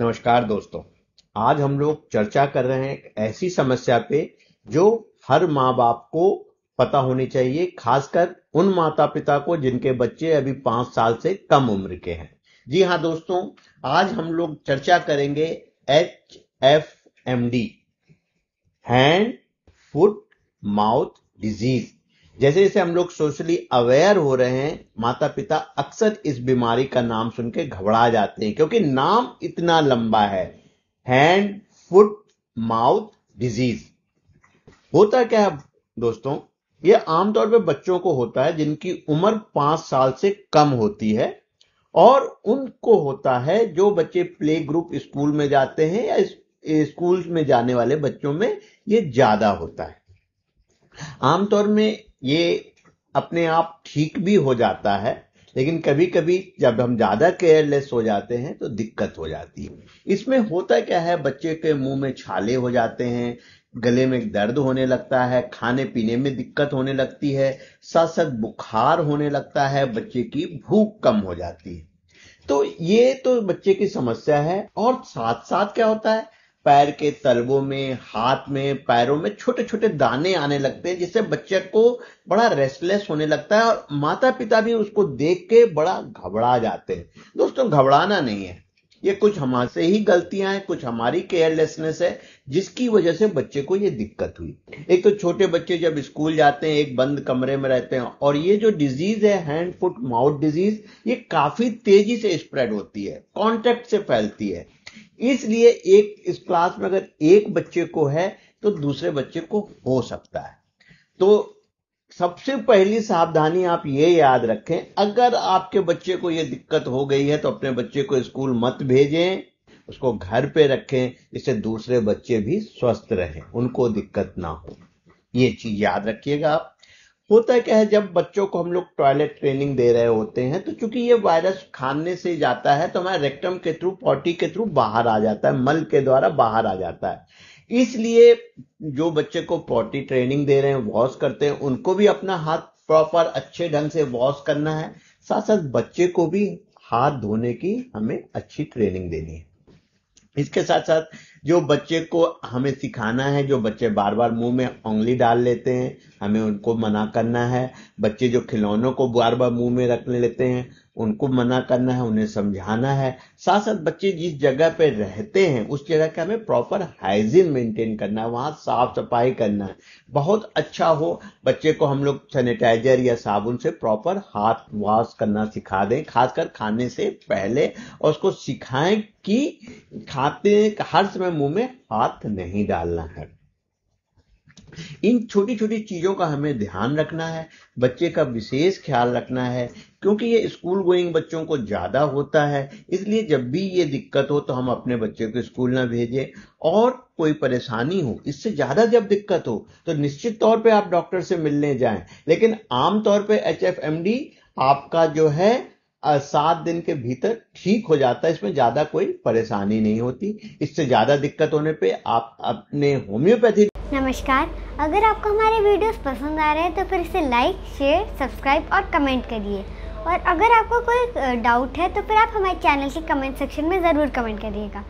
नमस्कार दोस्तों आज हम लोग चर्चा कर रहे हैं एक ऐसी समस्या पे जो हर माँ बाप को पता होनी चाहिए खासकर उन माता पिता को जिनके बच्चे अभी पांच साल से कम उम्र के हैं जी हाँ दोस्तों आज हम लोग चर्चा करेंगे H F M D hand foot mouth disease जैसे जैसे हम लोग सोशली अवेयर हो रहे हैं माता पिता अक्सर इस बीमारी का नाम सुन के घबरा जाते हैं क्योंकि नाम इतना लंबा है हैंड फुट माउथ डिजीज होता क्या है दोस्तों ये आमतौर पर बच्चों को होता है जिनकी उम्र पांच साल से कम होती है और उनको होता है जो बच्चे प्ले ग्रुप स्कूल में जाते हैं या स्कूल में जाने वाले बच्चों में ये ज्यादा होता है आमतौर में ये अपने आप ठीक भी हो जाता है लेकिन कभी कभी जब हम ज्यादा केयरलेस हो जाते हैं तो दिक्कत हो जाती है इसमें होता क्या है बच्चे के मुंह में छाले हो जाते हैं गले में दर्द होने लगता है खाने पीने में दिक्कत होने लगती है साथ साथ बुखार होने लगता है बच्चे की भूख कम हो जाती है तो ये तो बच्चे की समस्या है और साथ साथ क्या होता है पैर के तलवों में हाथ में पैरों में छोटे छोटे दाने आने लगते हैं जिससे बच्चे को बड़ा रेस्टलेस होने लगता है और माता पिता भी उसको देख के बड़ा घबरा जाते हैं दोस्तों घबराना नहीं है ये कुछ हमारे ही गलतियां हैं कुछ हमारी केयरलेसनेस है जिसकी वजह से बच्चे को ये दिक्कत हुई एक तो छोटे बच्चे जब स्कूल जाते हैं एक बंद कमरे में रहते हैं और ये जो डिजीज है हैंड फुट माउथ डिजीज ये काफी तेजी से स्प्रेड होती है कॉन्टेक्ट से फैलती है इसलिए एक इस क्लास में अगर एक बच्चे को है तो दूसरे बच्चे को हो सकता है तो सबसे पहली सावधानी आप ये याद रखें अगर आपके बच्चे को यह दिक्कत हो गई है तो अपने बच्चे को स्कूल मत भेजें उसको घर पे रखें इससे दूसरे बच्चे भी स्वस्थ रहें उनको दिक्कत ना हो ये चीज याद रखिएगा आप होता है क्या है जब बच्चों को हम लोग टॉयलेट ट्रेनिंग दे रहे होते हैं तो चूंकि ये वायरस खाने से जाता है तो हमारे रेक्टम के थ्रू पॉटी के थ्रू बाहर आ जाता है मल के द्वारा बाहर आ जाता है इसलिए जो बच्चे को पॉटी ट्रेनिंग दे रहे हैं वॉश करते हैं उनको भी अपना हाथ प्रॉपर अच्छे ढंग से वॉश करना है साथ साथ बच्चे को भी हाथ धोने की हमें अच्छी ट्रेनिंग देनी है इसके साथ साथ जो बच्चे को हमें सिखाना है जो बच्चे बार बार मुंह में उंगली डाल लेते हैं हमें उनको मना करना है बच्चे जो खिलौनों को बार बार मुंह में रखने लेते हैं उनको मना करना है उन्हें समझाना है साथ साथ बच्चे जिस जगह पे रहते हैं उस जगह का हमें प्रॉपर हाइजीन मेंटेन करना है वहां साफ सफाई करना है बहुत अच्छा हो बच्चे को हम लोग सैनिटाइजर या साबुन से प्रॉपर हाथ वॉश करना सिखा दें खासकर खाने से पहले और उसको सिखाएं कि खाते हर समय मुंह में हाथ नहीं डालना है इन छोटी छोटी चीजों का हमें ध्यान रखना है बच्चे का विशेष ख्याल रखना है क्योंकि ये स्कूल गोइंग बच्चों को ज्यादा होता है इसलिए जब भी ये दिक्कत हो तो हम अपने बच्चे को स्कूल ना भेजें और कोई परेशानी हो इससे ज्यादा जब दिक्कत हो तो निश्चित तौर पे आप डॉक्टर से मिलने जाएं लेकिन आमतौर पे डी आपका जो है सात दिन के भीतर ठीक हो जाता है इसमें ज्यादा कोई परेशानी नहीं होती इससे ज्यादा दिक्कत होने पे आप अपने होम्योपैथी नमस्कार अगर आपको हमारे वीडियोस पसंद आ रहे हैं तो फिर इसे लाइक शेयर सब्सक्राइब और कमेंट करिए और अगर आपको कोई डाउट है तो फिर आप हमारे चैनल के कमेंट सेक्शन में ज़रूर कमेंट करिएगा